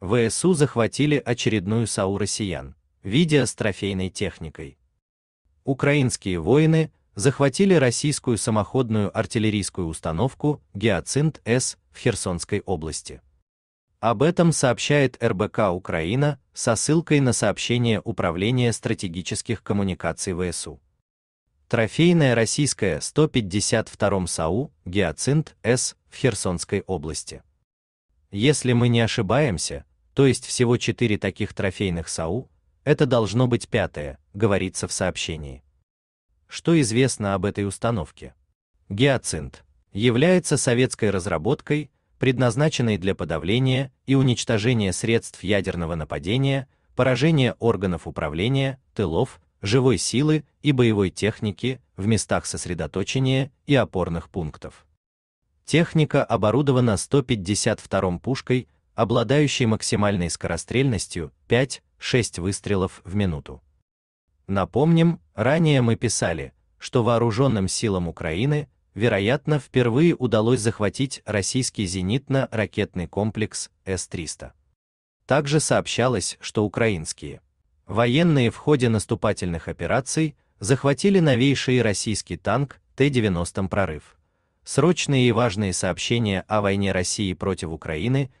ВСУ захватили очередную САУ россиян, видео с трофейной техникой. Украинские воины захватили российскую самоходную артиллерийскую установку «Геоцинт-С» в Херсонской области. Об этом сообщает РБК Украина со ссылкой на сообщение Управления стратегических коммуникаций ВСУ. Трофейная российская 152-м САУ «Геоцинт-С» в Херсонской области. Если мы не ошибаемся, то есть всего четыре таких трофейных САУ, это должно быть пятое, говорится в сообщении. Что известно об этой установке? Гиацинт является советской разработкой, предназначенной для подавления и уничтожения средств ядерного нападения, поражения органов управления, тылов, живой силы и боевой техники в местах сосредоточения и опорных пунктов. Техника оборудована 152 пушкой обладающий максимальной скорострельностью 5-6 выстрелов в минуту. Напомним, ранее мы писали, что вооруженным силам Украины, вероятно, впервые удалось захватить российский зенитно-ракетный комплекс С-300. Также сообщалось, что украинские военные в ходе наступательных операций захватили новейший российский танк Т-90 «Прорыв». Срочные и важные сообщения о войне России против Украины –